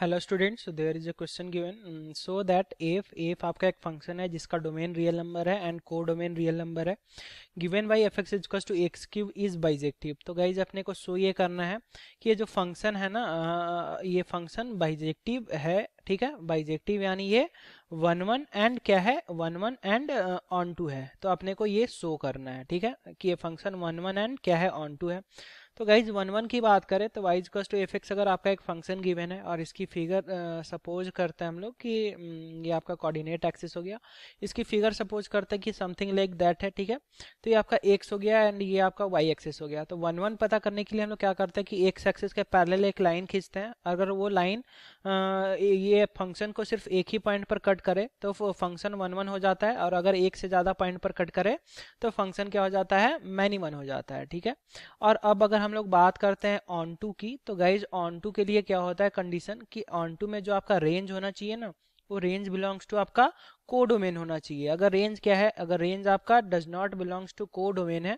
hello students there is a question given so that F F आपका एक function है जिसका डोमेन रियल नंबर है and codomain real number है given by F X इजक्स to X cube is bijective तो guys अपने को सो ये करना है कि ये जो फंक्शन है ना ये फंक्शन बाइजेक्टिव है ठीक है बाइजेक्टिव यानी ये वन वन एंड क्या है one one and onto है तो अपने को ये शो करना है ठीक है कि ये फंक्शन वन वन एंड क्या है ऑन टू है तो गाइज वन वन की बात करें तो वाइज कॉस टू एफ एक्स अगर आपका एक फंक्शन गिवन है और इसकी फिगर सपोज करते हैं हम लोग कि हम्म, ये आपका कोऑर्डिनेट एक्सिस हो गया इसकी फिगर सपोज करते हैं कि समथिंग लाइक दैट है ठीक है तो ये आपका एक्स हो गया एंड ये आपका वाई एक्सिस हो गया तो वन वन पता करने के लिए हम लोग क्या करते हैं कि एक्स एक्सिस के पैरल एक लाइन खींचते हैं अगर वो लाइन ये फंक्शन को सिर्फ एक ही पॉइंट पर कट करे तो फंक्शन वन वन हो जाता है और अगर एक से ज़्यादा पॉइंट पर कट करे तो फंक्शन क्या हो जाता है मैनी वन हो जाता है ठीक है और अब अगर हम लोग बात करते हैं ऑन टू की तो गाइज ऑन टू के लिए क्या होता है कंडीशन कि ऑन टू में जो आपका रेंज होना चाहिए ना वो रेंज बिलोंग्स टू आपका डोमेन होना चाहिए अगर रेंज क्या है अगर रेंज आपका does not belongs to domain है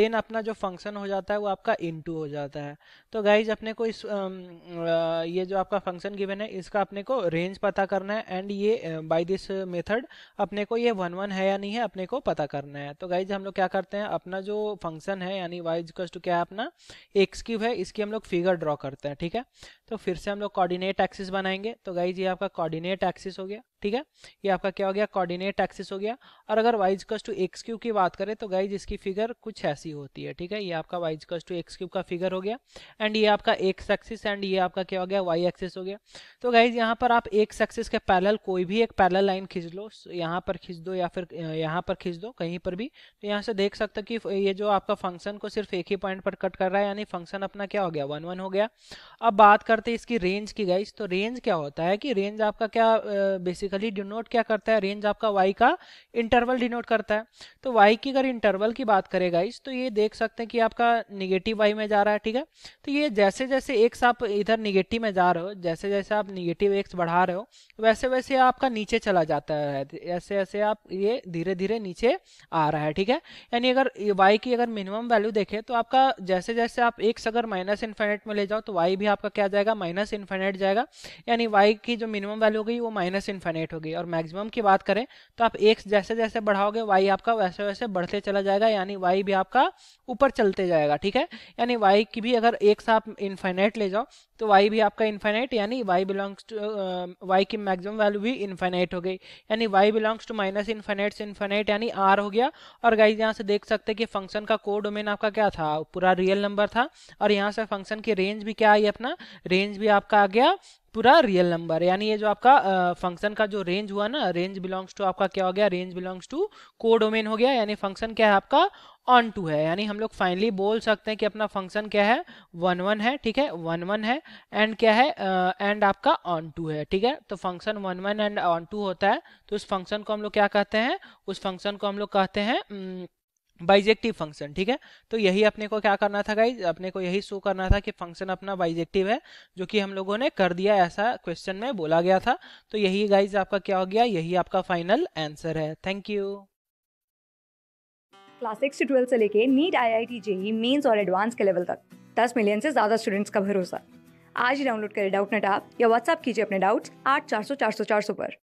देन अपना जो फंक्शन हो जाता है वो आपका इनटू हो जाता है तो गाइज अपने को इस ये जो आपका फंक्शन गिवन है इसका अपने को रेंज पता करना है एंड ये बाय दिस मेथड अपने को ये वन वन है या नहीं है अपने को पता करना है तो गाइज हम लोग क्या करते हैं अपना जो फंक्शन है यानी वाई इजकस टू क्या है अपना एक्स क्यूब है इसकी हम लोग फिगर ड्रॉ करते हैं ठीक है तो फिर से हम लोग कॉर्डिनेट एक्सिस बनाएंगे तो गाइज ये आपका कॉर्डिनेट एक्सिस हो गया ठीक है ये आपका क्या हो गया कोऑर्डिनेट एक्सिस हो गया और अगर वाइज कस टू एक्स क्यूब की बात करें तो गाइज इसकी फिगर कुछ ऐसी होती है ठीक है ये आपका वाइज कस टू एक्स क्यूब का फिगर हो गया एंड ये आपका एक्स एक्सिस एंड ये आपका क्या हो गया वाई एक्सिस हो गया तो गाइज यहाँ पर आप एक्स एक्सिस के पैरल कोई भी एक पैरल लाइन खींच लो यहाँ पर खींच दो या फिर यहाँ पर खींच दो कहीं पर भी तो यहाँ से देख सकते कि ये जो आपका फंक्शन को सिर्फ एक ही पॉइंट पर कट कर रहा है यानी फंक्शन अपना क्या हो गया वन वन हो गया अब बात करते इसकी रेंज की गाइज तो रेंज क्या होता है कि रेंज आपका क्या बेसिक बेसिकली डिनोट क्या करता है रेंज आपका वाई का इंटरवल डिनोट करता है तो वाई की अगर इंटरवल की बात करें गाइस तो ये देख सकते हैं कि आपका निगेटिव वाई में जा रहा है ठीक है तो ये जैसे जैसे एक आप इधर निगेटिव में जा रहे हो जैसे जैसे आप निगेटिव एक्स बढ़ा रहे हो वैसे वैसे आपका नीचे चला जाता है ऐसे ऐसे आप ये धीरे धीरे नीचे आ रहा है ठीक है यानी अगर वाई की अगर मिनिमम वैल्यू देखे तो आपका जैसे जैसे आप एक्स अगर माइनस इन्फाइनेट में ले जाओ तो वाई भी आपका क्या जाएगा माइनस इन्फाइनेट जाएगा यानी वाई की जो मिनिमम वैल्यू होगी वो माइनस इन्फाइनेट एट होगी और मैक्सिमम की बात करें तो आप एक्स जैसे जैसे बढ़ाओगे वाई आपका वैसे वैसे बढ़ते चला जाएगा यानी वाई भी आपका ऊपर चलते जाएगा ठीक है यानी वाई की भी अगर एक्स आप इन्फाइनाइट ले जाओ तो वाई भी आपका इन्फाइनाइट यानी वाई बिलोंग्स टू वाई की मैक्सिमम वैल्यू भी इन्फाइनाइट हो गई यानी Y belongs to minus infinite से इन्फाइनाइट यानी आर हो गया और गाइज यहाँ से देख सकते कि फंक्शन का कोड डोमेन आपका क्या था पूरा रियल नंबर था और यहाँ से फंक्शन की रेंज भी क्या आई अपना रेंज भी आपका आ गया पूरा रियल नंबर यानी ये जो आपका फंक्शन का जो रेंज हुआ ना रेंज बिलोंग्स टू आपका क्या हो गया range belongs to codomain हो गया यानी फंक्शन क्या है आपका ऑन टू है यानी हम लोग फाइनली बोल सकते हैं कि अपना फंक्शन क्या है वन वन है ठीक है वन वन है एंड क्या है एंड uh, आपका ऑन टू है ठीक है तो function one one and onto होता है तो उस फंक्शन को हम लोग क्या कहते हैं उस फंक्शन को हम लोग कहते हैं um, बाइजेक्टिव फंक्शन ठीक है तो यही अपने को क्या करना था गाइज अपने को यही शो करना था कि फंक्शन अपना बाइजेक्टिव है जो कि हम लोगों ने कर दिया ऐसा क्वेश्चन में बोला गया था तो यही गाइज आपका क्या हो गया यही आपका फाइनल आंसर है थैंक यू क्लास सिक्स से ट्वेल्थ से लेके NEET I I T JEE mains और एडवांस के लेवल तक दस मिलियन से ज़्यादा स्टूडेंट्स का भरोसा आज ही डाउनलोड करें डाउट नेट आप या व्हाट्सअप कीजिए अपने डाउट्स आठ चार सौ चार सौ चार सौ पर